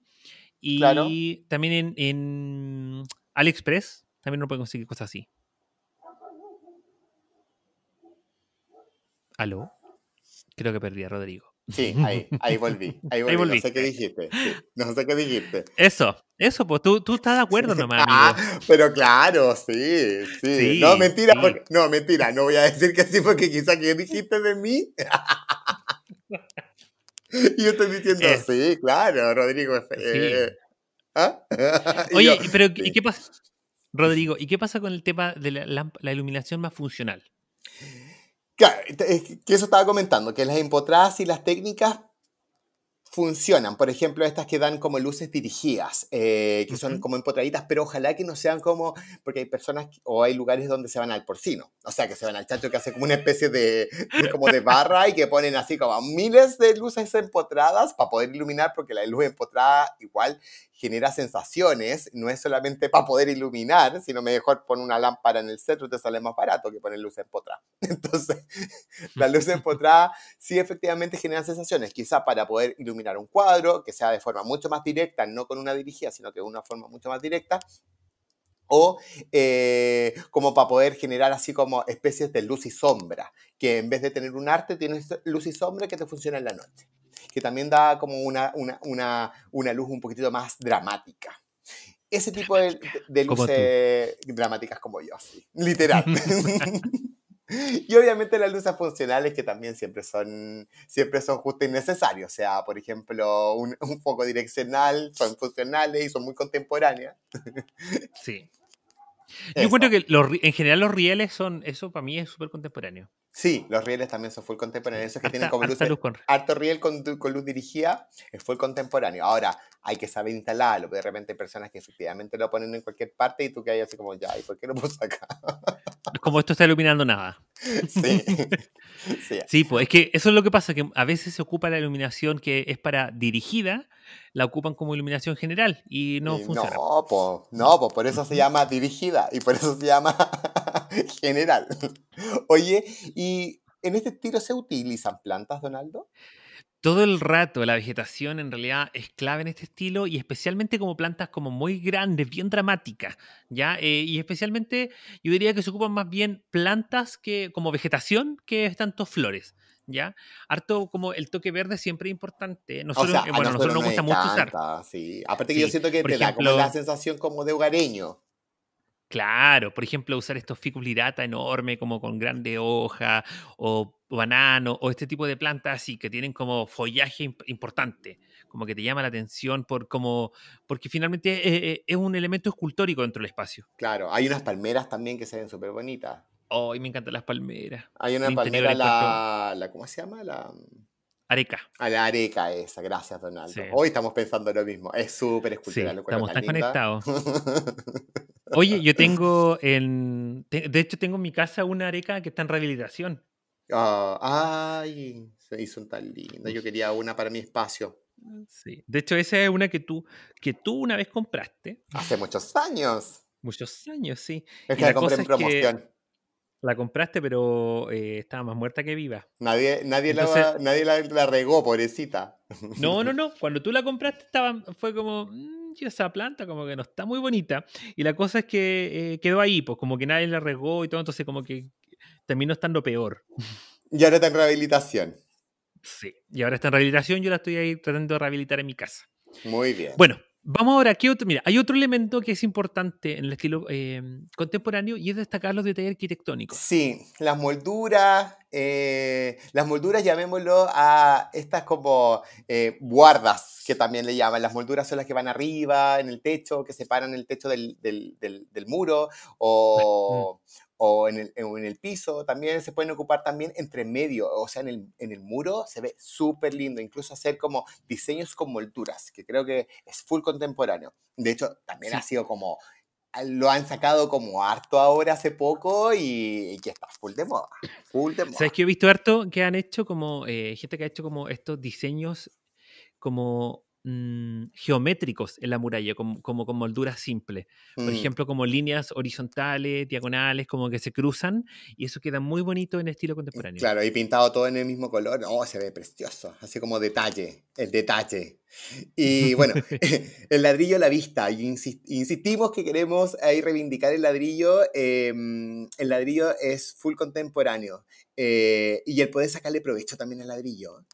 y también en, en AliExpress también uno puede conseguir cosas así. ¿Aló? Creo que perdí a Rodrigo. Sí, ahí, ahí volví. Ahí volví. No sé qué dijiste. no sé qué dijiste. Eso, eso, pues tú, tú estás de acuerdo nomás. ah, pero claro, sí, sí. no, mentira, no, mentira. No voy a decir que sí porque quizá que dijiste de mí. y yo estoy diciendo, eh. sí, claro, Rodrigo. Eh, ¿ah? Oye, pero ¿y qué pasa? Rodrigo, ¿y qué pasa con el tema de la, la, la iluminación más funcional? Claro, que eso estaba comentando, que las empotradas y las técnicas funcionan. Por ejemplo, estas que dan como luces dirigidas, eh, que son como empotraditas, pero ojalá que no sean como, porque hay personas o hay lugares donde se van al porcino, o sea, que se van al chacho que hace como una especie de como de barra y que ponen así como miles de luces empotradas para poder iluminar, porque la luz empotrada igual genera sensaciones, no es solamente para poder iluminar, sino mejor poner una lámpara en el centro, te sale más barato que poner luz empotrada. Entonces, la luz empotrada sí efectivamente genera sensaciones, quizá para poder iluminar un cuadro, que sea de forma mucho más directa, no con una dirigida, sino que de una forma mucho más directa, o eh, como para poder generar así como especies de luz y sombra, que en vez de tener un arte, tienes luz y sombra que te funciona en la noche que también da como una, una, una, una luz un poquitito más dramática. Ese tipo de, luces dramáticas como yo, literal. Y obviamente las luces funcionales que también siempre son, siempre son justo y necesarias. O sea, por ejemplo, un, un, foco direccional son funcionales y son muy contemporáneas. Sí. Yo encuentro que los, en general los rieles son, eso para mí es súper contemporáneo. Sí, los rieles también son full contemporáneos. eso que como luz harto riel con, luz dirigida es full contemporáneo. Ahora, hay que saber instalarlo, porque de repente hay personas que efectivamente lo ponen en cualquier parte y tú que hay así como, ya, ¿y por qué lo puse acá? Como esto está iluminando nada. Sí. pues es que eso es lo que pasa, que a veces se ocupa la iluminación que es para dirigida, la ocupan como iluminación general y no funciona. No, pues no por eso se llama dirigida y por eso se llama general. Oye, ¿y en este estilo se utilizan plantas, Donaldo? todo el rato la vegetación en realidad es clave en este estilo y especialmente como plantas como muy grandes, bien dramáticas, ¿ya? Eh, y especialmente yo diría que se ocupan más bien plantas que como vegetación que es tanto flores, ¿ya? Harto como el toque verde siempre es importante. nosotros, nos, gusta mucho usar. Sí. Aparte que yo siento que te da como la sensación como de hogareño. Claro, por ejemplo, usar estos ficus lirata enorme, como con grande hoja, o banano, o este tipo de plantas así, que tienen como follaje importante, como que te llama la atención, por como, porque finalmente eh, eh, es, un elemento escultórico dentro del espacio. Claro, hay unas palmeras también que se ven súper bonitas. Ay, me encantan las palmeras. Hay una palmera, la, la, ¿cómo se llama? La, mm, Areca. A la areca esa, gracias Donaldo. Hoy estamos pensando lo mismo, es súper escultural. Sí, estamos tan conectados. Oye, yo tengo, en, de hecho tengo en mi casa una areca que está en rehabilitación. Ah, ay, ay, hizo un tan lindo. Yo quería una para mi espacio. Sí. De hecho, esa es una que tú, que tú una vez compraste. Hace muchos años. Muchos años, sí. Es que la, compré en promoción. Es la compraste, pero eh, estaba más muerta que viva. Nadie, nadie, la, nadie la, regó, pobrecita. No, no, no. Cuando tú la compraste estaba, fue como, mm, esa planta como que no está muy bonita. Y la cosa es que eh, quedó ahí, pues como que nadie la regó y todo. Entonces como que terminó estando peor. Y ahora está en rehabilitación. Sí, y ahora está en rehabilitación. Yo la estoy ahí tratando de rehabilitar en mi casa. Muy bien. Bueno, Vamos ahora, ¿qué otro? Mira, hay otro elemento que es importante en el estilo em, contemporáneo y es destacar los detalles arquitectónicos. Sí, las molduras, eh, las molduras llamémoslo a estas como eh, guardas que también le llaman. Las molduras son las que van arriba, en el techo, que separan el techo del, muro o, mm o en el, piso también se pueden ocupar también entre medio, o sea, en el, muro se ve súper lindo, incluso hacer como diseños con molduras, que creo que es full contemporáneo. De hecho, también ha sido como, ah, lo han sacado como harto ahora hace poco y, ya está full de moda, full de moda. ¿Sabes que he visto harto que han hecho como, eh, gente que ha hecho como estos diseños como Mm, geométricos en la muralla, como, como con molduras simples. Por mm. ejemplo, como líneas horizontales, diagonales, como que se cruzan, y eso queda muy bonito en estilo eh, contemporáneo. Claro, y pintado todo en el mismo color, no oh, se ve precioso, así como detalle, el detalle. Y bueno, el ladrillo a la vista. Insistimos que queremos ahí reivindicar el ladrillo. Em, el ladrillo es full contemporáneo. Eh, y el poder sacarle provecho también al ladrillo.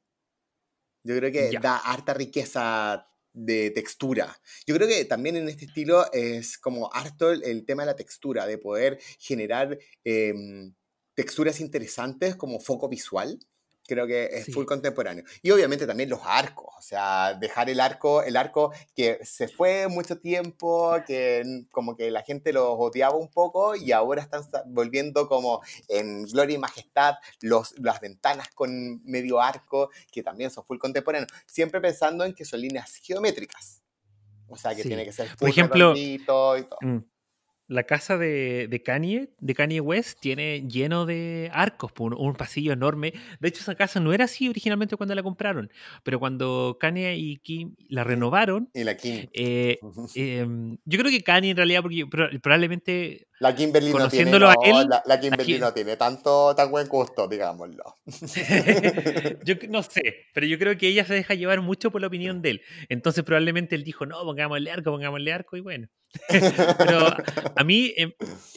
Yo creo que da harta riqueza de textura. Yo creo que también en este estilo es como harto el, tema de la textura, de poder generar em, texturas interesantes como foco visual. Creo que es full contemporáneo. Y obviamente también los arcos, o sea, dejar el arco, el arco que se fue mucho tiempo, que como que la gente lo odiaba un poco y ahora están volviendo como en Gloria y Majestad las ventanas con medio arco, que también son full contemporáneo, Siempre pensando en que son líneas geométricas. O sea, que tiene que ser full Por ejemplo, y todo. Mm la casa de, Kanye, de Kanye West, tiene lleno de arcos, un, pasillo enorme. De hecho, esa casa no era así originalmente cuando la compraron, pero cuando Kanye y Kim la renovaron. Eh, em, yo creo que Kanye en realidad, porque probablemente. La Kimberly no tiene, a él, la, no tiene tanto tan buen gusto, digámoslo. yo no sé, pero yo creo que ella se deja llevar mucho por la opinión de él. Entonces, probablemente él dijo: No, pongámosle arco, pongámosle arco, y bueno. Pero a mí, em,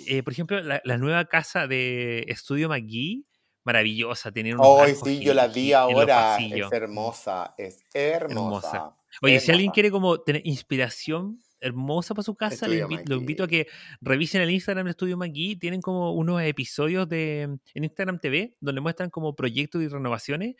eh, por ejemplo, la, nueva casa de Estudio McGee, maravillosa, tiene un... Hoy sí, yo la vi ahora, es hermosa, es hermosa. Oye, si alguien quiere como tener inspiración hermosa para su casa, lo invito, a que revisen el Instagram de Estudio McGee, tienen como unos episodios de, en Instagram TV donde muestran como proyectos y renovaciones,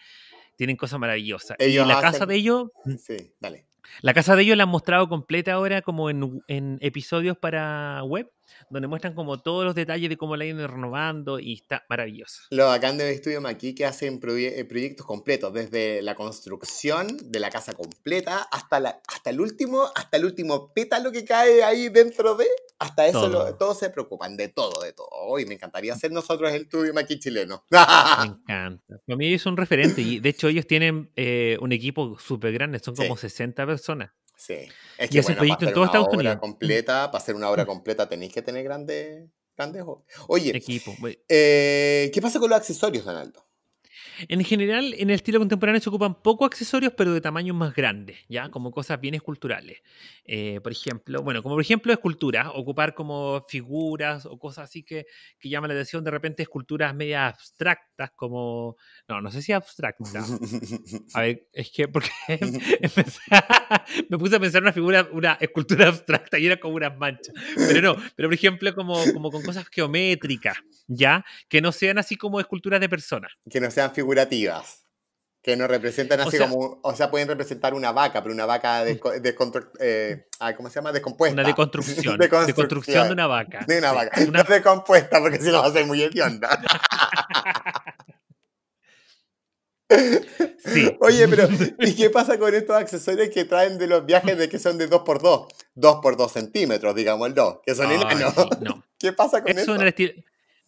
tienen cosas maravillosas. Ellos y la casa de ellos... Sí, dale la casa de ellos la han mostrado completa ahora como en, en episodios para web donde muestran como todos los detalles de cómo la han ido renovando y está maravilloso. Lo bacán del estudio Maquis que hacen eh, proyectos completos, desde la construcción de la casa completa hasta, hasta el último, hasta el último pétalo que cae ahí dentro de, hasta eso todos se preocupan de todo, de todo. Y me encantaría ser nosotros el estudio Maquis chileno. me encanta. Para mí es un referente y de hecho ellos tienen eh, un equipo súper grande, son como 60 personas. Sí. Es que, mm. Completa, para hacer una obra mm. completa tenéis que tener grandes grandes Oye, eh, ¿qué pasa con los accesorios, Donaldo? En general, en el estilo contemporáneo se ocupan pocos accesorios, pero de tamaños más grandes, ¿ya? Como cosas bien esculturales. Eh, por ejemplo, bueno, como por ejemplo esculturas, ocupar como figuras o cosas así que, que llaman la atención, de repente esculturas media abstractas, como... No, no sé si abstractas. A ver, es que porque em, me puse a pensar una figura, una escultura abstracta y era como unas manchas. Pero no, pero por ejemplo como, como con cosas geométricas, ¿ya? Que no sean así como esculturas de personas. Que no sean figuras figurativas, que nos representan así como, o sea, pueden representar una vaca, pero una vaca de, eh, ah, ¿cómo se llama? Descompuesta. Una deconstrucción. de construcción de una vaca. De una vaca. Una... No descompuesta, porque si no va a ser muy hedionda. Sí. Oye, pero ¿y qué pasa con estos accesorios que traen de los viajes de que son de 2x2? 2x2 centímetros, digamos el 2, que son ¿Qué pasa con eso?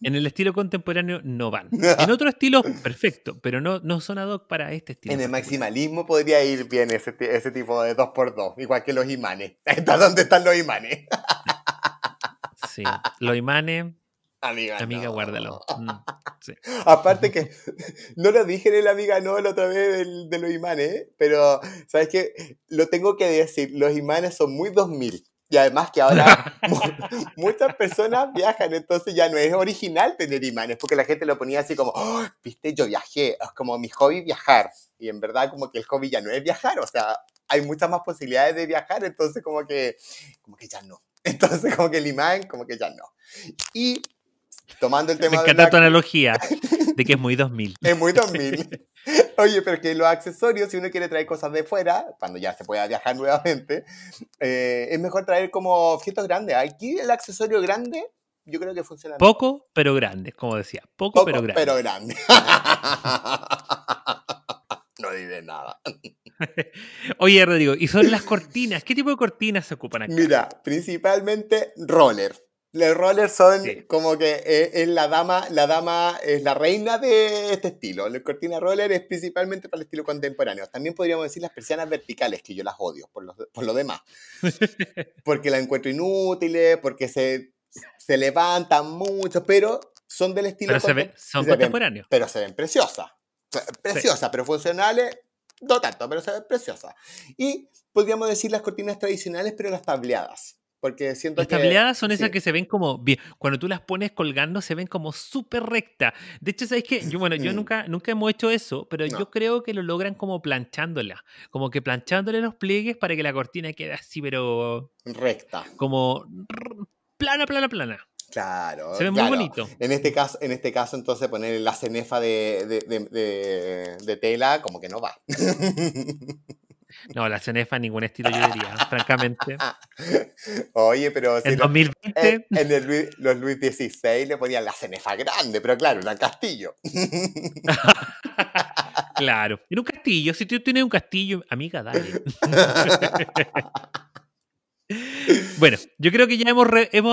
En el estilo contemporáneo no van. En otro estilo, perfecto, pero no, no son ad hoc para este estilo. En el maximalismo podría ir bien ese, ese tipo de 2x2, igual que los imanes. ¿Está ¿Dónde están los imanes? Sí, los imanes. Amiga, amiga guárdalo. Mm, sí. Aparte que no lo dije en el amiga no la otra vez de los imanes, pero sabes que lo tengo que decir, los imanes son muy 2000. Y además que ahora muchas personas viajan, entonces ya no es original tener imanes, porque la gente lo ponía así como, oh, viste, yo viajé, es como mi hobby viajar. Y en verdad como que el hobby ya no es viajar, o sea, hay muchas más posibilidades de viajar, entonces como que, como que ya no. Entonces como que el imán, como que ya no. Y tomando el tema Me encanta tu analogía de que es muy 2000. es muy 2000. Oye, pero que los accesorios, si uno quiere traer cosas de fuera, cuando ya se pueda viajar nuevamente, eh, es mejor traer como objetos grandes. Aquí el accesorio grande, yo creo que funciona. Poco, pero grande, como decía. Poco, pero grande. Pero grande. no diré nada. Oye, Rodrigo, y son las cortinas. ¿Qué tipo de cortinas se ocupan aquí? Mira, principalmente rollers los rollers son como que eh, es, la dama, la dama es la reina de este estilo. La cortina roller es principalmente para el estilo contemporáneo. También podríamos decir las persianas verticales, que yo las odio por lo, demás. porque las encuentro inútiles, porque se, se levantan mucho, pero son del estilo pero se pero se ven preciosas. Preciosas, pero funcionales, no tanto, pero se ven preciosas. Y podríamos decir las cortinas tradicionales, pero las tableadas porque siento que. Las tableadas son esas que se ven como. Bien, cuando tú las pones colgando, se ven como súper recta. De hecho, ¿sabes qué? Yo, bueno, yo mm. nunca, nunca hemos hecho eso, pero yo creo que lo logran como planchándola. Como que planchándole los pliegues para que la cortina quede así, pero. Recta. Como. Plana, plana, plana. Claro. Se ve muy bonito. En este caso, en este caso entonces, poner la cenefa de, de tela como que no va. No, la cenefa ningún estilo yo diría, francamente. Oye, pero... en 2020... En, los Luis XVI le ponían la cenefa grande, pero claro, era un castillo. claro, en un castillo. Si tú tienes un castillo, amiga, dale. Bueno, yo creo que ya hemos,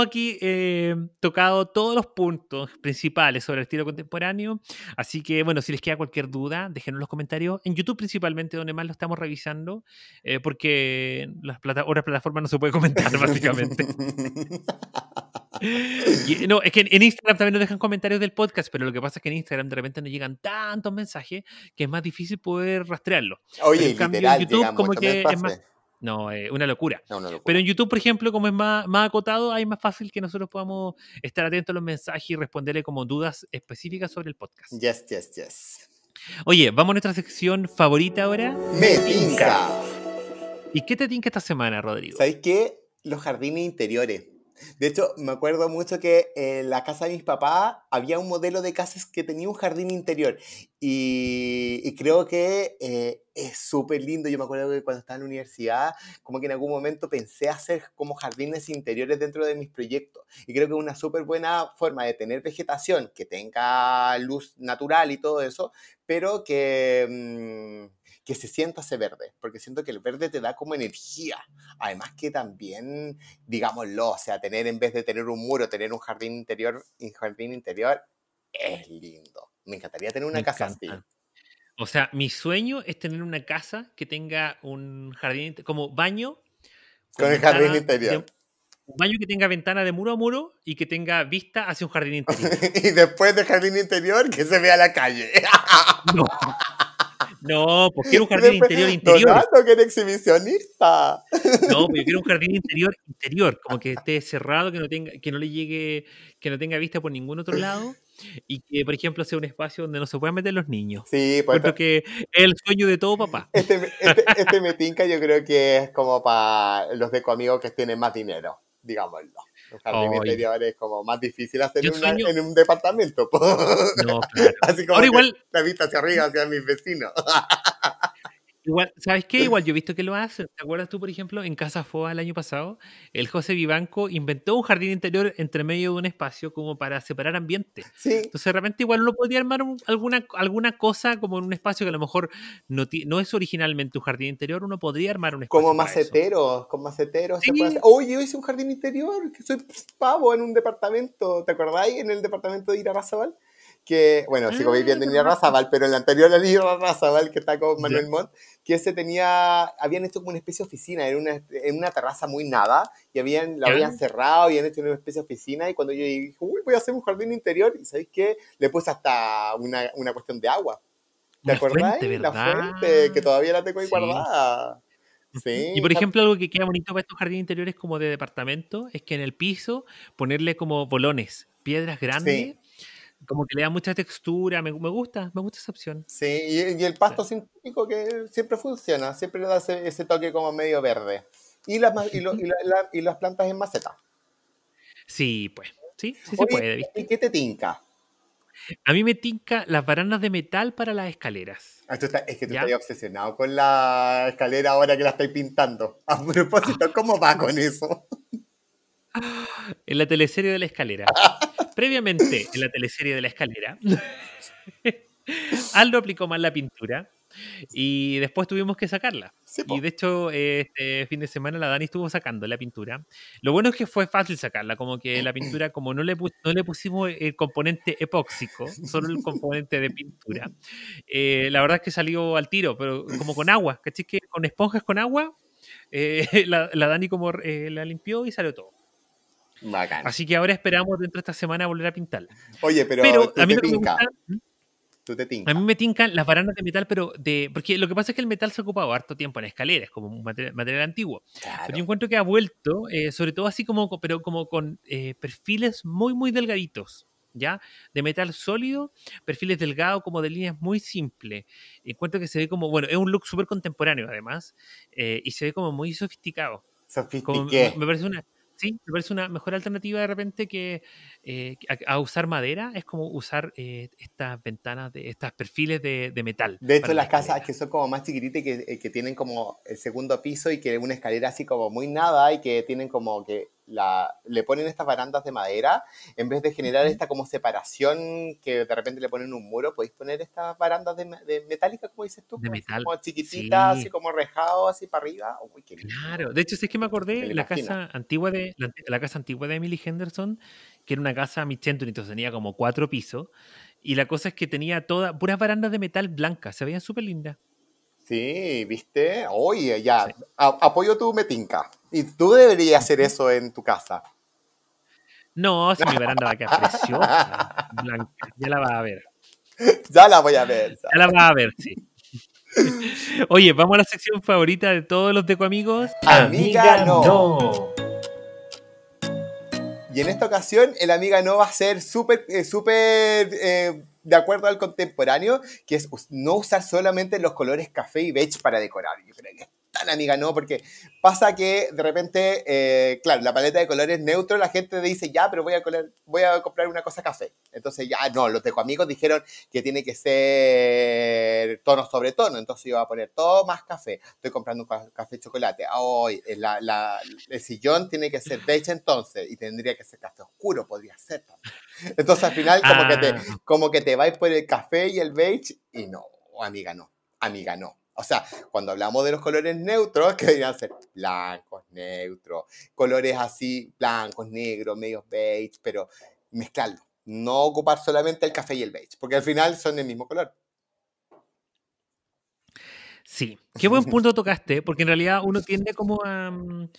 aquí eh, tocado todos los puntos principales sobre el estilo contemporáneo. Así que, bueno, si les queda cualquier duda, déjenos los comentarios. En YouTube, principalmente, donde más lo estamos revisando, eh, porque las plata otras plataformas no se puede comentar, básicamente. no, es que en Instagram también nos dejan comentarios del podcast, pero lo que pasa es que en Instagram de repente nos llegan tantos mensajes que es más difícil poder rastrearlo. Oye, en YouTube, como que no, eh, una, locura. Pero en YouTube, por ejemplo, como es más, más acotado, hay más fácil que nosotros podamos estar atentos a los mensajes y responderle como dudas específicas sobre el podcast. Yes, yes, yes. Oye, vamos a nuestra sección favorita ahora. Me tinca. ¿Y qué te tinca esta semana, Rodrigo? ¿Sabes qué? Los jardines interiores. De hecho, me acuerdo mucho que en la casa de mis papás había un modelo de casas que tenía un jardín interior y, creo que eh, es súper lindo. Yo me acuerdo que cuando estaba en la universidad, como que en algún momento pensé hacer como jardines interiores dentro de mis proyectos y creo que es una súper buena forma de tener vegetación que tenga luz natural y todo eso, pero que... Mm, que se sienta ese verde, porque siento que el verde te da como energía. Además que también, digámoslo, o sea, tener en vez de tener un muro, tener un jardín interior, un jardín interior es lindo. Me encantaría tener una casa así. O sea, mi sueño es tener una casa que tenga un jardín como baño con, el jardín interior. un baño que tenga ventana de muro a muro y que tenga vista hacia un jardín interior. y después del jardín interior que se vea la calle. no. No, pues quiero un jardín interior, interior. que eres exhibicionista. No, pues yo quiero un jardín interior, interior, como que esté cerrado, que no tenga, que no le llegue, que no tenga vista por ningún otro lado y que, por ejemplo, sea un espacio donde no se puedan meter los niños. Sí, pues. Porque es el sueño de todo papá. Este, este, este metinca yo creo que es como para los de conmigo que tienen más dinero, digámoslo interior es como más difícil hacer en, un departamento. Así como la vista hacia arriba, hacia mis vecinos. Igual, ¿sabes qué? Igual yo he visto que lo hacen. ¿Te acuerdas tú, por ejemplo, en Casa Foa el año pasado? El José Vivanco inventó un jardín interior entre medio de un espacio como para separar ambiente. Sí. Entonces, realmente igual uno podría armar alguna, alguna cosa como en un espacio que a lo mejor no, no es originalmente un jardín interior, uno podría armar un espacio. Como maceteros, con maceteros. Oye, yo hice un jardín interior, que soy pavo en un departamento. ¿Te acordáis? En el departamento de Irarrazabal que, bueno, sigo ah, viviendo en Irarrázaval, pero en la anterior a Irarrázaval, que está con Manuel Montt, que se tenía, habían hecho como una especie de oficina, en una, en una terraza muy nada, y habían, la habían cerrado, y habían hecho una especie de oficina, y cuando yo dije, uy, voy a hacer un jardín interior, y ¿sabéis qué? Le puse hasta una, una cuestión de agua. ¿Te acordás? la fuente, que todavía la tengo ahí guardada. Sí, y por ejemplo, algo que queda bonito para estos jardines interiores como de departamento es que en el piso ponerle como bolones, piedras grandes sí como que le da mucha textura, me, gusta, me gusta esa opción. Sí, y, el pasto sintético que siempre funciona, siempre le da ese, toque como medio verde. Y las, y, las plantas en maceta. Sí, pues, sí, sí se puede. ¿Y qué te tinca? A mí me tinca las varanas de metal para las escaleras. Ah, es que tú estás obsesionado con la escalera ahora que la estoy pintando. A propósito, ¿cómo va con eso? En la teleserie de la escalera. Previamente, en la teleserie de la escalera, Aldo aplicó mal la pintura y después tuvimos que sacarla. y de hecho, este fin de semana la Dani estuvo sacando la pintura. Lo bueno es que fue fácil sacarla, como que la pintura, como no le, pusimos el componente epóxico, solo el componente de pintura, eh, la verdad es que salió al tiro, pero como con agua, ¿cachai? Que con esponjas con agua, eh, la, Dani como eh, la limpió y salió todo. Bacán. Así que ahora esperamos dentro de esta semana volver a pintarla. Oye, pero, a mí me tinca. ¿Mm? tú te A mí me tincan las varanas de metal, pero de. Porque lo que pasa es que el metal se ha ocupado harto tiempo en escaleras, como un material, antiguo. Pero yo encuentro que ha vuelto, eh, sobre todo así como, pero como con eh, perfiles muy, muy delgaditos. ¿ya? De metal sólido, perfiles delgados, como de líneas muy simples. Encuentro que se ve como, bueno, es un look súper contemporáneo además, eh, y se ve como muy sofisticado. Sofisticado. me parece una, Sí, me parece una mejor alternativa de repente que eh, a, usar madera, es como usar eh, estas ventanas, de estos perfiles de, de, metal. De hecho, las casas que son como más chiquititas y que, eh, que, tienen como el segundo piso y que una escalera así como muy nada y que tienen como que le ponen estas barandas de madera, en vez de generar esta como separación que de repente le ponen un muro, podéis poner estas barandas de, metálica, como dices tú, pues, como, chiquititas, así como rejado, así para arriba. Claro, de hecho, si es que me acordé, la casa antigua de la, casa antigua de Emily Henderson, que era una casa mid tenía como cuatro pisos, y la cosa es que tenía todas, puras barandas de metal blancas, se veían súper lindas. Sí, viste, oye, ya, apoyo tu metinca. Y tú deberías hacer eso en tu casa. No, si mi veranda va a quedar preciosa, blanca, ya la vas a ver. Ya la voy a ver. Ya, la vas a ver, sí. Oye, vamos a la sección favorita de todos los Deco Amigos. Amiga, no. Y en esta ocasión, el Amiga no va a ser súper, eh, súper eh, de acuerdo al contemporáneo, que es no usar solamente los colores café y beige para decorar. Yo creo que amiga, ¿no? Porque pasa que de repente, eh, claro, la paleta de colores neutro, la gente dice, ya, pero voy a, voy a comprar una cosa café. Entonces, ya, no, los amigos dijeron que tiene que ser tono sobre tono, entonces yo voy a poner todo más café. Estoy comprando un café chocolate. Hoy, eh, el sillón tiene que ser beige entonces, y tendría que ser café oscuro, podría ser también. Entonces, al final, como, que te, ah. como que te vais por el café y el beige, y no, amiga, no, amiga, no. O sea, cuando hablamos de los colores neutros, que deberían ser blancos, neutros, colores así, blancos, negros, medios beige, pero mezclarlo. No ocupar solamente el café y el beige, porque al final son del mismo color. Sí, qué buen punto tocaste, porque en realidad uno tiende como a, mm,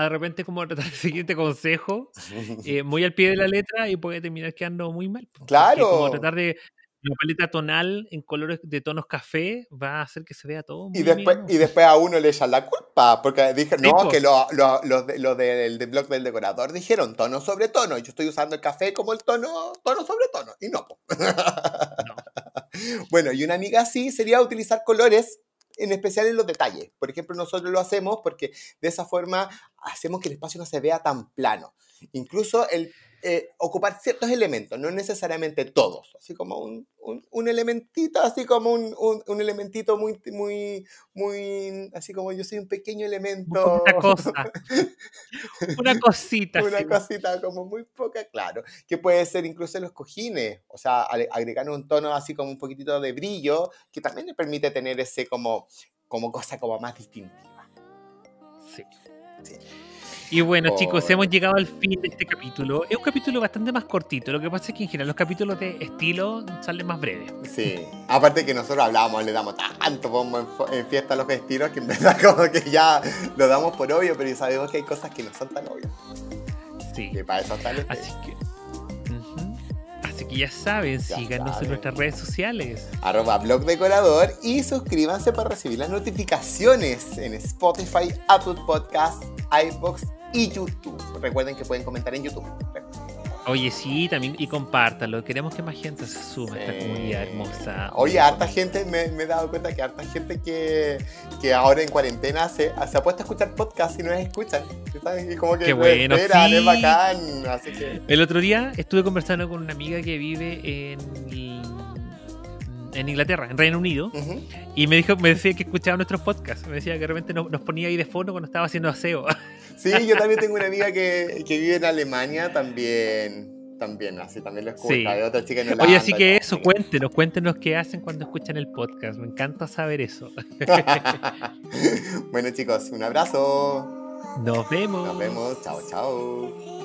de repente como a tratar el siguiente consejo eh, muy al pie de la letra y puede terminar quedando muy mal. Claro. Como tratar de la paleta tonal en colores de tonos café va a hacer que se vea todo. Muy y, después, y después a uno le echan la culpa, porque dije, no, que los lo, del, blog del decorador dijeron tono sobre tono, y yo estoy usando el café como el tono, tono sobre tono, y no. bueno, y una amiga así sería utilizar colores en especial en los detalles. Por ejemplo, nosotros lo hacemos porque de esa forma hacemos que el espacio no se vea tan plano. Incluso el eh, ocupar ciertos elementos, no necesariamente todos, así como un, un, elementito, así como un, un, elementito muy, muy, muy, así como yo soy un pequeño elemento. Una cosa. Una cosita. Una cosita como muy poca, claro, que puede ser incluso los cojines, o sea, agregar un tono así como un poquitito de brillo, que también le permite tener ese como, como cosa como más distintiva. Sí. Y bueno, chicos, oh. hemos llegado al fin de este capítulo. Es un capítulo bastante más cortito. Lo que pasa es que en general los capítulos de estilo salen más breves. Sí. Aparte que nosotros hablábamos, le damos tanto bombo en, fiesta a los estilos que en verdad como que ya lo damos por obvio, pero sabemos que hay cosas que no son tan obvias. Sí. Que para eso Así que. Así que ya saben, síganos en nuestras redes sociales. Arroba blog decorador y suscríbanse para recibir las notificaciones en Spotify, Apple Podcasts, iBox y YouTube. Recuerden que pueden comentar en YouTube. Oye, sí, también, y compártalo. Queremos que más gente se sume a esta comunidad hermosa. Oye, harta gente, me, he dado cuenta que harta gente que, que ahora en cuarentena se, se, ha puesto a escuchar podcast y no es escuchan. Y como que Qué eh, bueno, sí. es bacán. El otro día estuve conversando con una amiga que vive en, en Inglaterra, en Reino Unido, y me dijo, me decía que escuchaba nuestros podcasts. Me decía que realmente nos ponía ahí de fondo cuando estaba haciendo aseo. Sí, yo también tengo una amiga que, vive en Alemania también también, así también lo escucha. otra Oye, así que eso, cuéntenos, cuéntenos qué hacen cuando escuchan el podcast. Me encanta saber eso. bueno, chicos, un abrazo. Nos vemos. Nos vemos. Chao, chao.